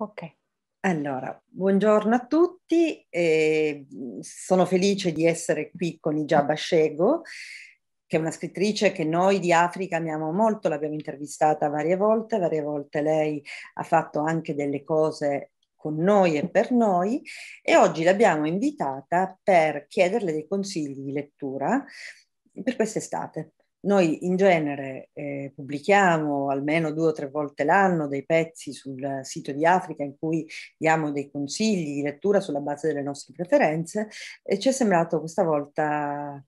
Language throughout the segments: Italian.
Ok. Allora, buongiorno a tutti, eh, sono felice di essere qui con Ijaba Shego, che è una scrittrice che noi di Africa amiamo molto, l'abbiamo intervistata varie volte, varie volte lei ha fatto anche delle cose con noi e per noi e oggi l'abbiamo invitata per chiederle dei consigli di lettura per quest'estate. Noi in genere eh, pubblichiamo almeno due o tre volte l'anno dei pezzi sul sito di Africa in cui diamo dei consigli di lettura sulla base delle nostre preferenze e ci è sembrato questa volta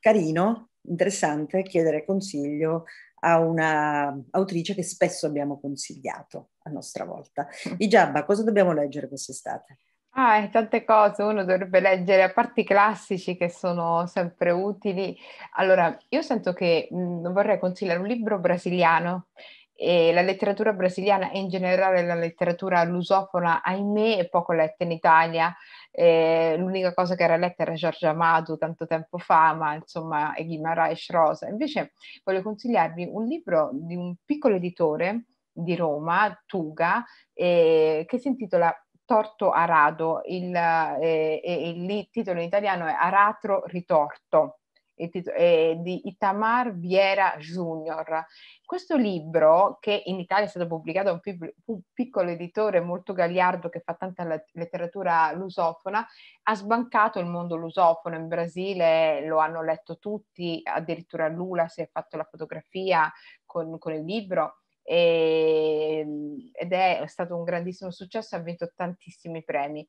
carino, interessante chiedere consiglio a una autrice che spesso abbiamo consigliato a nostra volta. Mm. Ijabba, cosa dobbiamo leggere quest'estate? Ah, e eh, tante cose uno dovrebbe leggere, a parte i classici che sono sempre utili. Allora, io sento che mh, mhmm, vorrei consigliare un libro brasiliano. E la letteratura brasiliana e in generale la letteratura lusofona, ahimè, è poco letta in Italia. Eh, l'unica cosa che era letta era Giorgia Amado tanto tempo fa, ma insomma, è Guimarães Rosa. Invece voglio consigliarvi un libro di un piccolo editore di Roma, Tuga, eh, che si intitola torto arado, il, eh, eh, il titolo in italiano è Aratro ritorto di Itamar Viera Jr. Questo libro, che in Italia è stato pubblicato da un piccolo editore molto gagliardo che fa tanta letteratura lusofona, ha sbancato il mondo lusofono. In Brasile lo hanno letto tutti, addirittura Lula si è fatto la fotografia con, con il libro e, ehm, ed è stato un grandissimo successo, ha vinto tantissimi premi.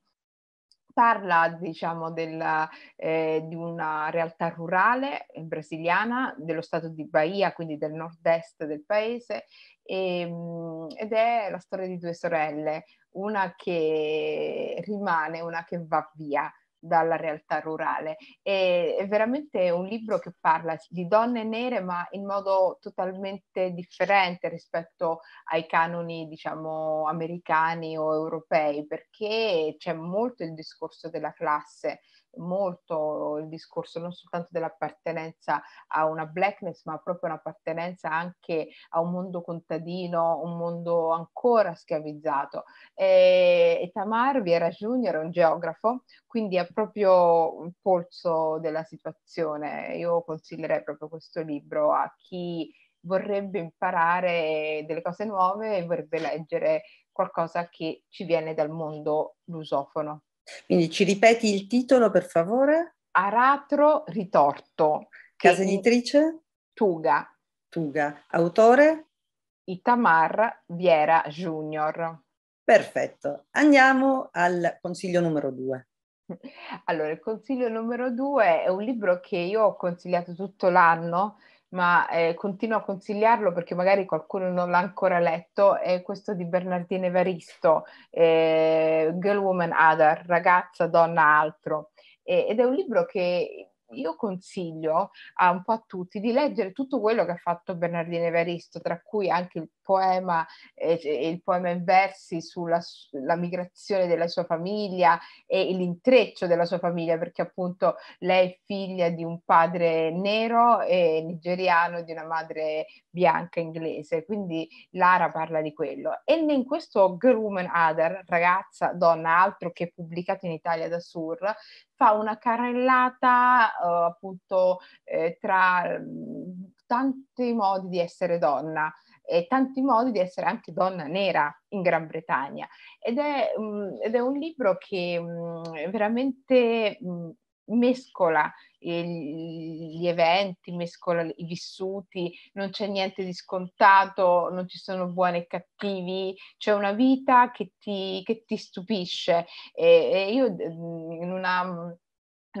Parla diciamo della, eh, di una realtà rurale eh, brasiliana dello stato di Bahia, quindi del nord-est del paese, e, ehm, ed è la storia di due sorelle, una che rimane, una che va via dalla realtà rurale. E, è veramente un libro che parla di donne nere ma in modo totalmente differente rispetto ai canoni, diciamo, americani o europei, perché c'è molto il discorso della classe molto il discorso non soltanto dell'appartenenza a una blackness, ma proprio un'appartenenza anche a un mondo contadino, un mondo ancora schiavizzato. E, e Tamar Viera Junior è un geografo, quindi ha proprio il polso della situazione. Io consiglierei proprio questo libro a chi vorrebbe imparare delle cose nuove e vorrebbe leggere qualcosa che ci viene dal mondo lusofono. Quindi ci ripeti il titolo per favore? Aratro ritorto. Casa editrice? Tuga. Tuga. Autore? Itamar Viera Junior. Perfetto, andiamo al consiglio numero due. Allora, il consiglio numero due è un libro che io ho consigliato tutto l'anno ma eh, continuo a consigliarlo perché magari qualcuno non l'ha ancora letto, è questo di Bernardine Evaristo, eh, Girl Woman Other, ragazza, donna, altro. E, ed è un libro che io consiglio a un po' a tutti di leggere tutto quello che ha fatto Bernardine Evaristo, tra cui anche il poema, eh, eh, il poema in versi sulla migrazione della sua famiglia e l'intreccio della sua famiglia, perché appunto lei è figlia di un padre nero e nigeriano, e di una madre bianca inglese, quindi Lara parla di quello. E in questo Girl Woman Other, ragazza, donna, altro che pubblicato in Italia da Sur, fa una carrellata uh, appunto eh, tra mm, tanti modi di essere donna e tanti modi di essere anche donna nera in Gran Bretagna. Ed è, um, ed è un libro che um, veramente um, mescola gli eventi, mescola i vissuti, non c'è niente di scontato, non ci sono buoni e cattivi, c'è una vita che ti, che ti stupisce. E, e io in una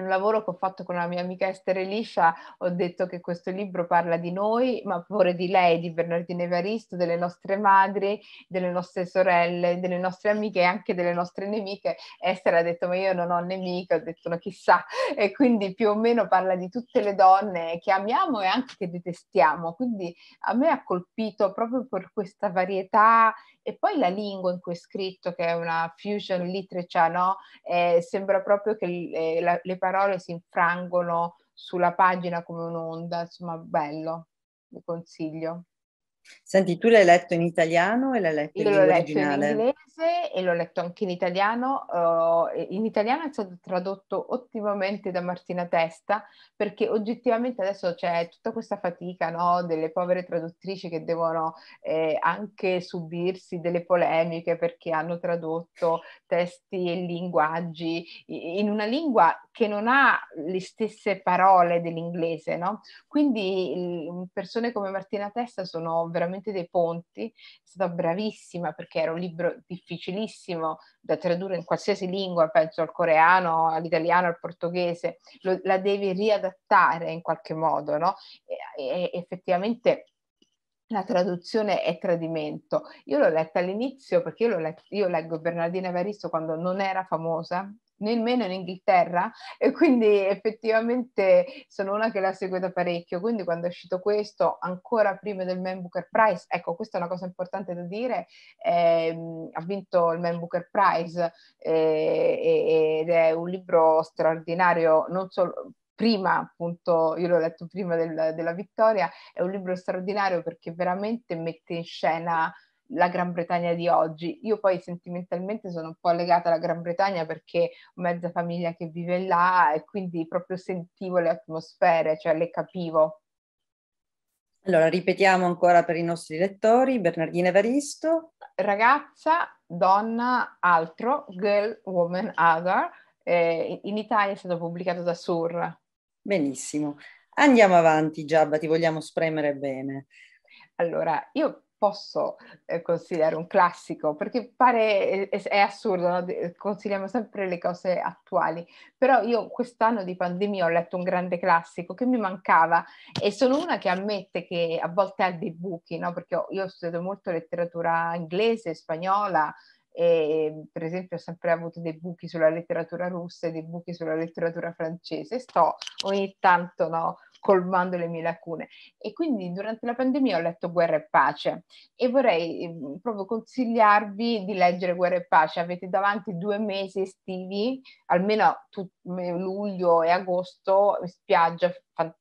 un lavoro che ho fatto con la mia amica Esther Eliscia, ho detto che questo libro parla di noi, ma pure di lei, di Bernardina Evaristo, delle nostre madri, delle nostre sorelle, delle nostre amiche e anche delle nostre nemiche. Esther ha detto ma io non ho nemiche, ho detto no chissà, e quindi più o meno parla di tutte le donne che amiamo e anche che detestiamo. Quindi a me ha colpito proprio per questa varietà e poi la lingua in cui è scritto, che è una fusion literature, no? eh, sembra proprio che eh, la, le parole si infrangono sulla pagina come un'onda, insomma, bello, vi consiglio. Senti, tu l'hai letto in italiano e l'hai letto in lingua l'ho letto in inglese e l'ho letto anche in italiano. Uh, in italiano è stato tradotto ottimamente da Martina Testa perché oggettivamente adesso c'è tutta questa fatica no, delle povere traduttrici che devono eh, anche subirsi delle polemiche perché hanno tradotto testi e linguaggi in una lingua che non ha le stesse parole dell'inglese. No? Quindi mm, persone come Martina Testa sono veramente dei ponti, è stata bravissima perché era un libro difficilissimo da tradurre in qualsiasi lingua, penso al coreano, all'italiano, al portoghese, Lo, la devi riadattare in qualche modo, no? E, e effettivamente la traduzione è tradimento. Io l'ho letta all'inizio perché io, l'ho letta, io leggo Bernardina Evaristo quando non era famosa, nemmeno in Inghilterra e quindi effettivamente sono una che l'ha seguita parecchio. Quindi quando è uscito questo, ancora prima del Man Booker Prize, ecco questa è una cosa importante da dire, ehm, ha vinto il Man Booker Prize eh, ed è un libro straordinario, non solo prima appunto, io l'ho letto prima del, della vittoria, è un libro straordinario perché veramente mette in scena la Gran Bretagna di oggi. Io poi sentimentalmente sono un po' legata alla Gran Bretagna perché ho mezza famiglia che vive là e quindi proprio sentivo le atmosfere, cioè le capivo. Allora, ripetiamo ancora per i nostri lettori, Bernardina Evaristo. Ragazza, donna, altro, girl, woman, other. Eh, in Italia è stato pubblicato da Sur. Benissimo. Andiamo avanti, Giabba, ti vogliamo spremere bene. Allora, io posso eh, considerare un classico, perché pare è, eh, è assurdo, no? consigliamo sempre le cose attuali, però io quest'anno di pandemia ho letto un grande classico che mi mancava e sono una che ammette che a volte ha dei buchi, no? perché ho, io ho studiato molto letteratura inglese, spagnola, e, per esempio ho sempre avuto dei buchi sulla letteratura russa e dei buchi sulla letteratura francese, sto ogni tanto no, colmando le mie lacune. E quindi durante la pandemia ho letto Guerra e Pace e vorrei ehm, proprio consigliarvi di leggere Guerra e Pace. Avete davanti due mesi estivi, almeno tut- luglio e agosto, spiaggia,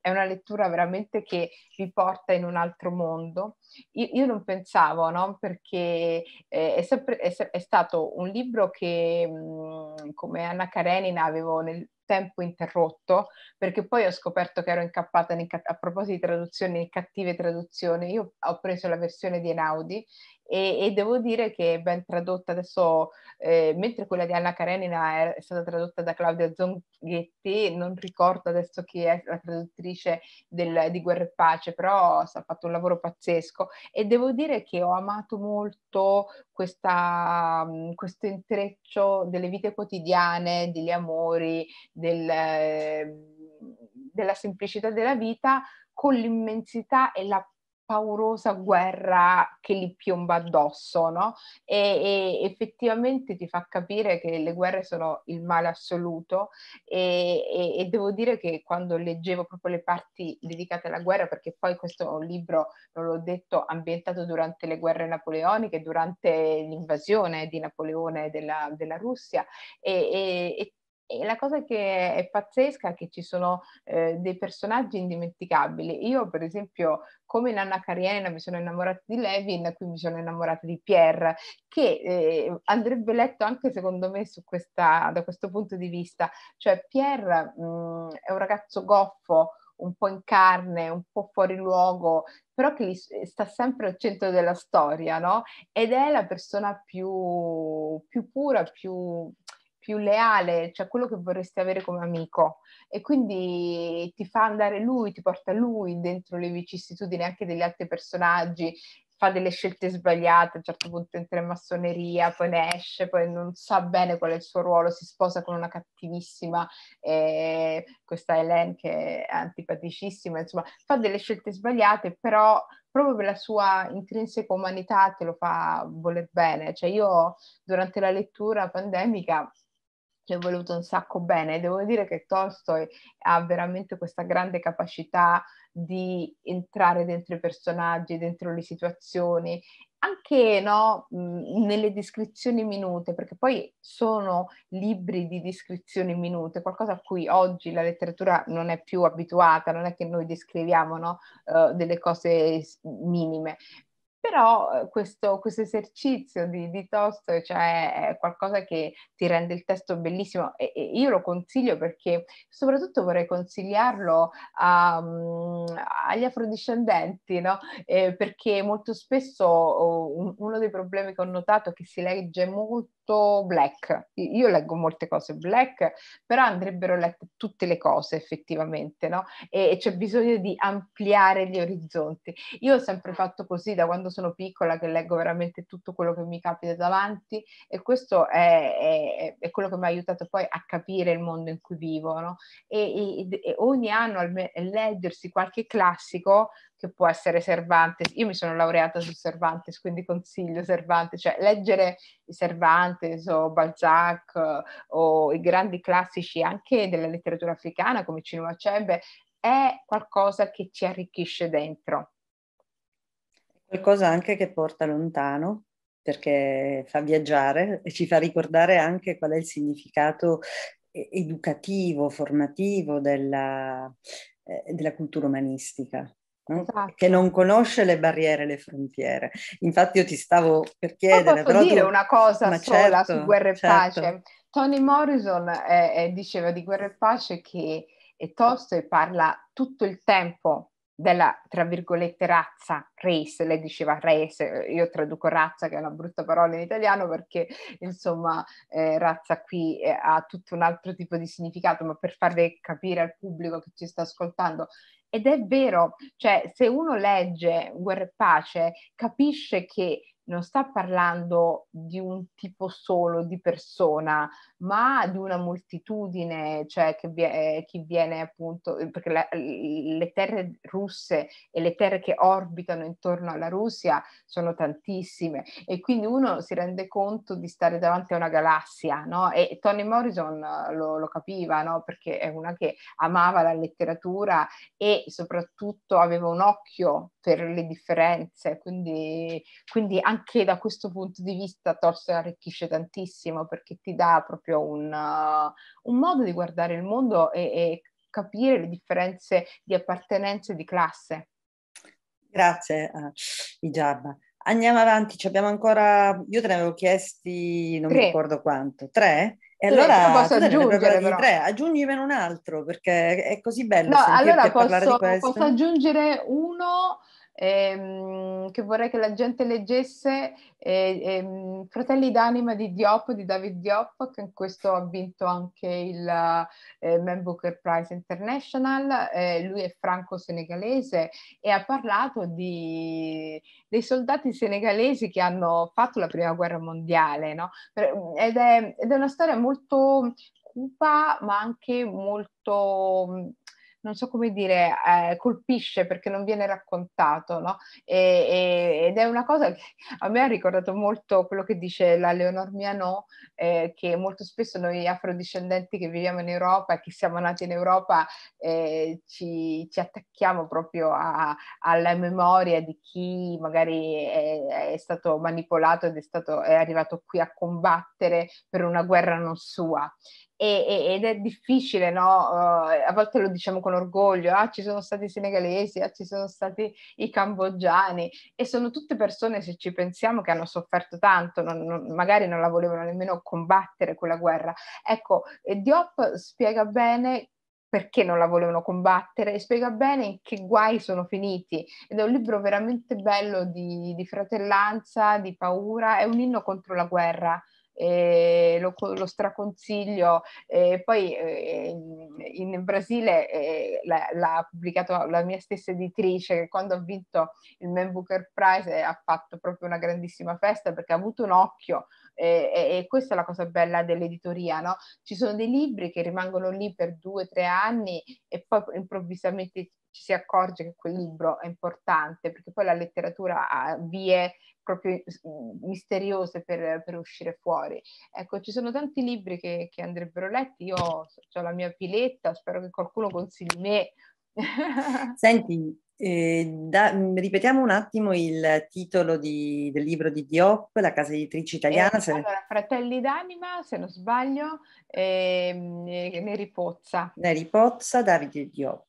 è una lettura veramente che vi porta in un altro mondo. Io, io non pensavo, no? perché eh, è, sempre, è, è, stato un libro che, mhmm, come Anna Karenina, avevo nel, tempo interrotto, perché poi ho scoperto che ero incappata in, a proposito di traduzioni, cattive traduzioni. Io ho preso la versione di Enaudi e, e devo dire che è ben tradotta adesso, eh, mentre quella di Anna Karenina è stata tradotta da Claudia Zonghetti, non ricordo adesso chi è la traduttrice del, di Guerra e Pace, però ha fatto un lavoro pazzesco e devo dire che ho amato molto questa, questo intreccio delle vite quotidiane, degli amori, del... Eh, della semplicità della vita con l'immensità e la paurosa guerra che li piomba addosso, no? E, e, effettivamente ti fa capire che le guerre sono il male assoluto e, e, e, devo dire che quando leggevo proprio le parti dedicate alla guerra, perché poi questo libro, non l'ho detto, ambientato durante le guerre napoleoniche, durante l'invasione di Napoleone della, della Russia e, e la cosa che è pazzesca è che ci sono eh, dei personaggi indimenticabili. Io, per esempio, come in Anna Karenina mi sono innamorata di Levin, qui mi sono innamorata di Pierre, che eh, andrebbe letto anche secondo me questa, da questo punto di vista. Cioè, Pierre mh, mm, è un ragazzo goffo, un po' in carne, un po' fuori luogo, però che eh, sta sempre al centro della storia, no? Ed è la persona più, più pura, più più leale, cioè quello che vorresti avere come amico. E quindi ti fa andare lui, ti porta lui dentro le vicissitudini anche degli altri personaggi, fa delle scelte sbagliate, a un certo punto entra in massoneria, poi ne esce, poi non sa bene qual è il suo ruolo, si sposa con una cattivissima, eh, questa Hélène che è antipaticissima, insomma, fa delle scelte sbagliate, però proprio per la sua intrinseca umanità te lo fa voler bene. Cioè io durante la lettura pandemica ci è voluto un sacco bene. Devo dire che Tolstoi ha veramente questa grande capacità di entrare dentro i personaggi, dentro le situazioni, anche no, nelle descrizioni minute, perché poi sono libri di descrizioni minute, qualcosa a cui oggi la letteratura non è più abituata, non è che noi descriviamo no, uh, delle cose minime, però eh, questo, questo esercizio di, di Tosto cioè, è qualcosa che ti rende il testo bellissimo e, e io lo consiglio perché soprattutto vorrei consigliarlo a, um, agli afrodiscendenti, no? eh, perché molto spesso um, uno dei problemi che ho notato è che si legge molto tutto black. Io leggo molte cose black, però andrebbero lette tutte le cose effettivamente, no? E, c'è bisogno di ampliare gli orizzonti. Io ho sempre fatto così da quando sono piccola, che leggo veramente tutto quello che mi capita davanti e questo è, è, è quello che mi ha aiutato poi a capire il mondo in cui vivo, no? E, e, e ogni anno alme- leggersi qualche classico che può essere Cervantes. Io mi sono laureata su Cervantes, quindi consiglio Cervantes, cioè leggere Cervantes o Balzac eh, o i grandi classici anche della letteratura africana come Cinema Chebe è qualcosa che ci arricchisce dentro. Qualcosa anche che porta lontano, perché fa viaggiare e ci fa ricordare anche qual è il significato eh, educativo, formativo della, eh, della cultura umanistica. Eh, esatto. che non conosce le barriere e le frontiere. Infatti io ti stavo per chiedere... Ma posso dire tu... una cosa Ma sola certo, su Guerra e certo. Pace? Tony Morrison eh, eh, diceva di Guerra e Pace che Tolstoi parla tutto il tempo della, tra virgolette, razza, race, lei diceva race, eh, io traduco razza che è una brutta parola in italiano perché insomma eh, razza qui eh, ha tutto un altro tipo di significato, ma per farvi capire al pubblico che ci sta ascoltando, ed è vero, cioè se uno legge Guerra e Pace capisce che non sta parlando di un tipo solo di persona, ma di una moltitudine, cioè che vie, eh, chi viene appunto, eh, perché la, le terre russe e le terre che orbitano intorno alla Russia sono tantissime e quindi uno si rende conto di stare davanti a una galassia, no? E Toni Morrison eh, lo, lo capiva, no? Perché è una che amava la letteratura e soprattutto aveva un occhio per le differenze, quindi, quindi, anche da questo punto di vista Tolstoi arricchisce tantissimo perché ti dà proprio un, uh, un modo di guardare il mondo e, e, capire le differenze di appartenenza e di classe. Grazie uh, eh, Ijab. Andiamo avanti, ci abbiamo ancora, io te ne avevo chiesti, non Tre. mi ricordo quanto, Tre? E sì, allora posso aggiungere però. tre, aggiungimene un altro perché è così bello. No, allora posso, posso, aggiungere uno ehm, che vorrei che la gente leggesse, eh, ehm, Fratelli d'anima di Diop, di David Diop, che in questo ha vinto anche il eh, Man Booker Prize International, eh, lui è franco-senegalese e ha parlato di, dei soldati senegalesi che hanno fatto la prima guerra mondiale, no? ed, è, ed è una storia molto cupa ma anche molto non so come dire, eh, colpisce perché non viene raccontato, no? E, e, ed è una cosa che a me ha ricordato molto quello che dice la Leonor Miano, eh, che molto spesso noi afrodiscendenti che viviamo in Europa, che siamo nati in Europa, eh, ci, ci, attacchiamo proprio a, alla memoria di chi magari è, è stato manipolato ed è, stato, è arrivato qui a combattere per una guerra non sua e, e, ed è difficile, no? Uh, a volte lo diciamo con orgoglio, ah ci sono stati i senegalesi, ah ci sono stati i cambogiani e sono tutte persone, se ci pensiamo, che hanno sofferto tanto, non, non, magari non la volevano nemmeno combattere quella guerra. Ecco, eh, Diop spiega bene perché non la volevano combattere e spiega bene in che guai sono finiti. Ed è un libro veramente bello di, di fratellanza, di paura, è un inno contro la guerra eh, lo, lo, straconsiglio. Eh, poi eh, in, in, Brasile eh, l'ha, l'ha pubblicato la mia stessa editrice che quando ha vinto il Man Booker Prize eh, ha fatto proprio una grandissima festa perché ha avuto un occhio e, e, e, questa è la cosa bella dell'editoria, no? Ci sono dei libri che rimangono lì per due, tre anni e poi improvvisamente ci si accorge che quel libro è importante, perché poi la letteratura ha vie proprio misteriose per, per uscire fuori. Ecco, ci sono tanti libri che, che andrebbero letti, io ho la mia piletta, spero che qualcuno consigli me. Senti, eh, da, ripetiamo un attimo il titolo di, del libro di Diop, la casa editrice eh, italiana. Eh, allora, Fratelli d'anima, se non sbaglio, ehm, eh, Neri Pozza. Neri Pozza, Davide Diop.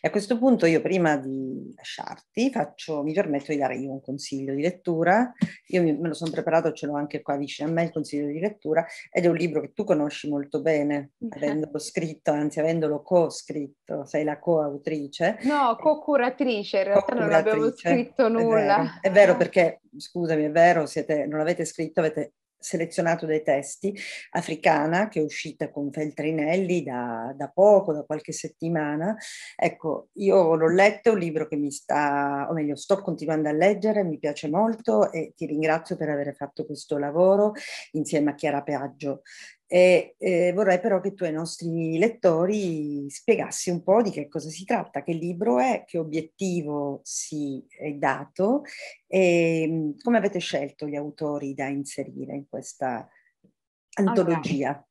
E a questo punto io prima di lasciarti faccio, mi permetto di dare io un consiglio di lettura, io me lo sono preparato, ce l'ho anche qua vicino a me il consiglio di lettura ed è un libro che tu conosci molto bene, uh-huh. avendolo scritto, anzi avendolo co-scritto, sei la coautrice. No, co-curatrice, in realtà co-curatrice. non abbiamo scritto nulla. È vero, è vero eh. perché, scusami, è vero, siete, non l'avete scritto, avete selezionato dei testi, Africana, che è uscita con Feltrinelli da, da poco, da qualche settimana. Ecco, io l'ho letto, è un libro che mi sta, o meglio, sto continuando a leggere, mi piace molto e ti ringrazio per aver fatto questo lavoro insieme a Chiara Peaggio. E, eh, vorrei però che tu ai nostri lettori spiegassi un po' di che cosa si tratta, che libro è, che obiettivo si è dato e mm, come avete scelto gli autori da inserire in questa antologia. Allora.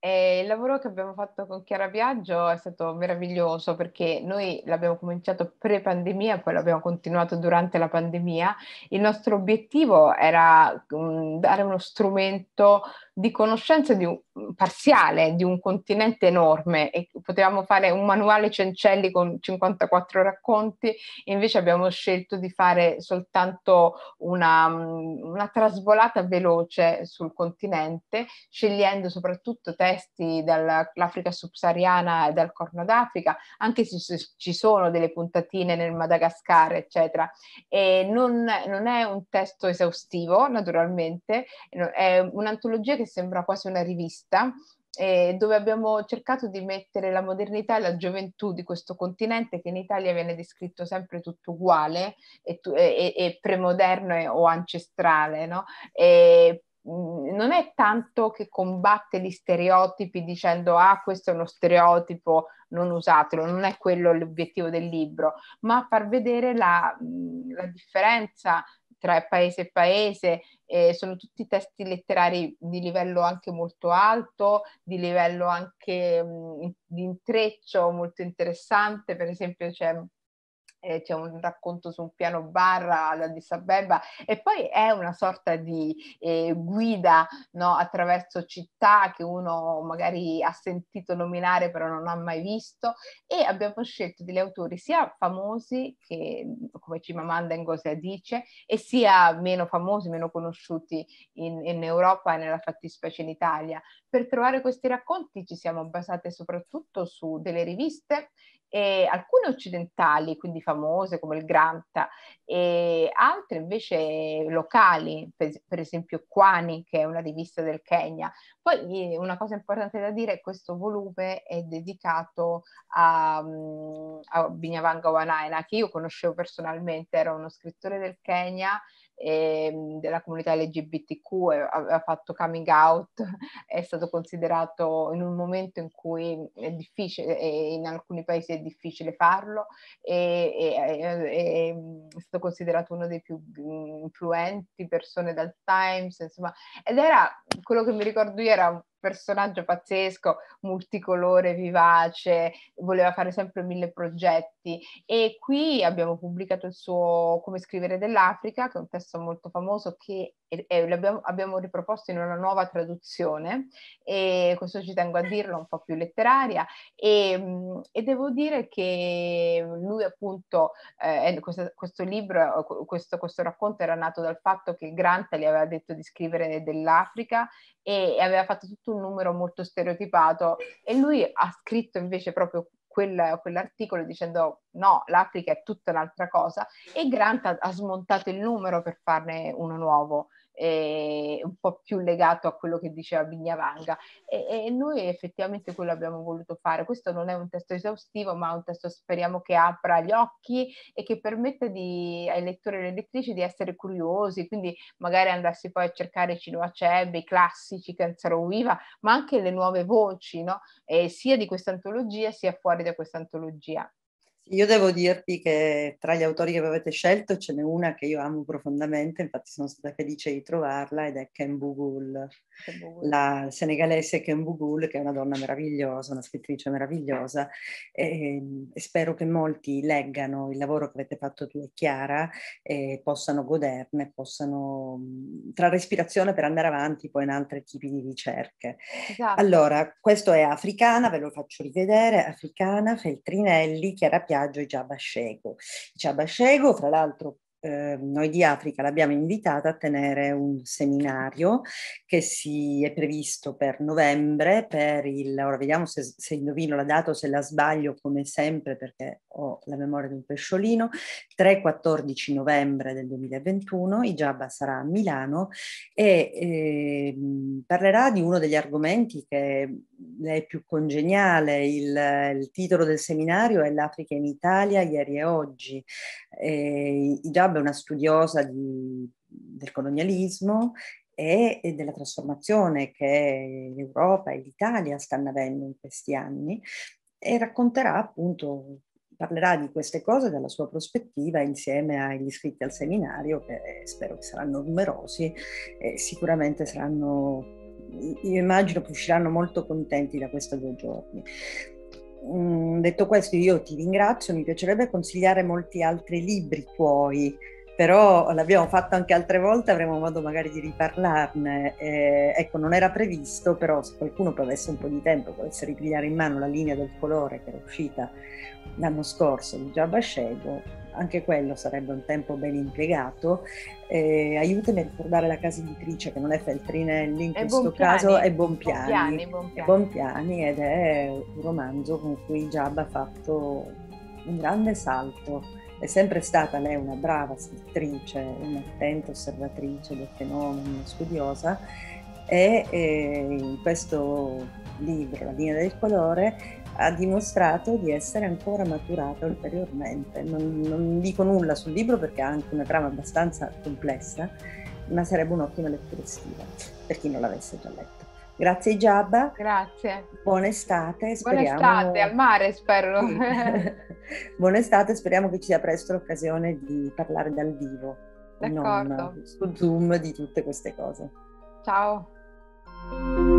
Eh, il lavoro che abbiamo fatto con Chiara Biaggio è stato meraviglioso perché noi l'abbiamo cominciato pre-pandemia, poi l'abbiamo continuato durante la pandemia. Il nostro obiettivo era mm, dare uno strumento di conoscenza di un, mm, parziale di un continente enorme e potevamo fare un manuale Cencelli con 54 racconti, invece abbiamo scelto di fare soltanto una, mm, una trasvolata veloce sul continente, scegliendo soprattutto testi dall'Africa subsahariana e dal Corno d'Africa, anche se ci sono delle puntatine nel Madagascar, eccetera. E non, non è un testo esaustivo, naturalmente, è un'antologia che sembra quasi una rivista, eh, dove abbiamo cercato di mettere la modernità e la gioventù di questo continente che in Italia viene descritto sempre tutto uguale e, tu, e, e premoderno e, o ancestrale, no? Mm, non è tanto che combatte gli stereotipi dicendo ah questo è uno stereotipo, non usatelo, non è quello l'obiettivo del libro, ma far vedere la, mm, la differenza tra paese e paese, eh, sono tutti testi letterari di livello anche molto alto, di livello anche mh, di intreccio molto interessante, per esempio c'è eh, c'è un racconto su un piano barra ad Addis Abeba e poi è una sorta di eh, guida no, attraverso città che uno magari ha sentito nominare però non ha mai visto e abbiamo scelto degli autori sia famosi che come Cimamanda Ngozi dice e sia meno famosi, meno conosciuti in, in Europa e nella fattispecie in Italia. Per trovare questi racconti ci siamo basate soprattutto su delle riviste e alcune occidentali, quindi famose come il Granta, e altre invece locali, per, per esempio Kwani, che è una rivista del Kenya. Poi eh, una cosa importante da dire è che questo volume è dedicato a, mm, a Binyavanga Wanaina, che io conoscevo personalmente, era uno scrittore del Kenya Ehm, della comunità LGBTQ, aveva fatto coming out, è stato considerato in un momento in cui è difficile, e in alcuni paesi è difficile farlo, e, e, e, è stato considerato uno dei più influenti persone dal Times, insomma, ed era quello che mi ricordo io era personaggio pazzesco, multicolore, vivace, voleva fare sempre mille progetti e qui abbiamo pubblicato il suo Come scrivere dell'Africa, che è un testo molto famoso che e, e abbiamo, riproposto in una nuova traduzione, e questo ci tengo a dirlo, un po' più letteraria, e, e devo dire che lui appunto, eh, questo, questo, libro, questo, questo, racconto era nato dal fatto che Grant gli aveva detto di scrivere dell'Africa e aveva fatto tutto un numero molto stereotipato e lui ha scritto invece proprio quel, quell'articolo dicendo no, l'Africa è tutta un'altra cosa e Grant ha, ha smontato il numero per farne uno nuovo eh, un po' più legato a quello che diceva Bignavanga e, e, noi effettivamente quello abbiamo voluto fare. Questo non è un testo esaustivo, ma un testo speriamo che apra gli occhi e che permetta di, ai lettori e alle lettrici di essere curiosi, quindi magari andarsi poi a cercare Cinema Cebe, i classici, Canzaro Viva, ma anche le nuove voci, no? eh, sia di questa antologia sia fuori da questa antologia. Io devo dirti che tra gli autori che avete scelto ce n'è una che io amo profondamente, infatti sono stata felice di trovarla ed è Ken Bugul, la senegalese Ken Bugul che è una donna meravigliosa, una scrittrice meravigliosa e, ehm, e spero che molti leggano il lavoro che avete fatto tu e Chiara e possano goderne, possano mhmm, trarre ispirazione per andare avanti poi in altri tipi di ricerche. Esatto. Allora, questo è Africana, ve lo faccio rivedere, Africana, Feltrinelli, Chiara Piazza viaggio Jabashego. Jabashego, fra l'altro, eh, noi di Africa l'abbiamo invitata a tenere un seminario che si è previsto per novembre, per il, ora vediamo se, se indovino la data o se la sbaglio come sempre perché ho la memoria di un pesciolino, 3-14 novembre del 2021, Ijaba sarà a Milano e eh, parlerà di uno degli argomenti che le più congeniale. Il, il, titolo del seminario è L'Africa in Italia, ieri e oggi. E, è una studiosa di, del colonialismo e, e della trasformazione che l'Europa e l'Italia stanno avendo in questi anni e racconterà appunto parlerà di queste cose dalla sua prospettiva insieme agli iscritti al seminario che spero che saranno numerosi e sicuramente saranno io immagino che usciranno molto contenti da questi due giorni. Mm, detto questo, io ti ringrazio, mi piacerebbe consigliare molti altri libri tuoi però l'abbiamo fatto anche altre volte, avremo modo magari di riparlarne. Eh, ecco, non era previsto, però se qualcuno poi avesse un po' di tempo, potesse ripigliare in mano la linea del colore che era uscita l'anno scorso di Giaba Scego, anche quello sarebbe un tempo ben impiegato. Eh, aiutami a ricordare la casa editrice che non è Feltrinelli, in è questo Bonpiani. caso è Bonpiani. Bonpiani, Bonpiani. Bonpiani ed è un romanzo con cui Giaba ha fatto un grande salto è sempre stata lei una brava scrittrice, un'attenta osservatrice del fenomeno, una studiosa, e eh, in questo libro, La linea del colore, ha dimostrato di essere ancora maturata ulteriormente. Non, non dico nulla sul libro perché ha anche una trama abbastanza complessa, ma sarebbe un'ottima lettura estiva per chi non l'avesse già letto. Grazie Giabba. Grazie. Buona estate. Speriamo... Buona estate, al mare spero. Buona estate, speriamo che ci sia presto l'occasione di parlare dal vivo. D'accordo. su Zoom di tutte queste cose. Ciao.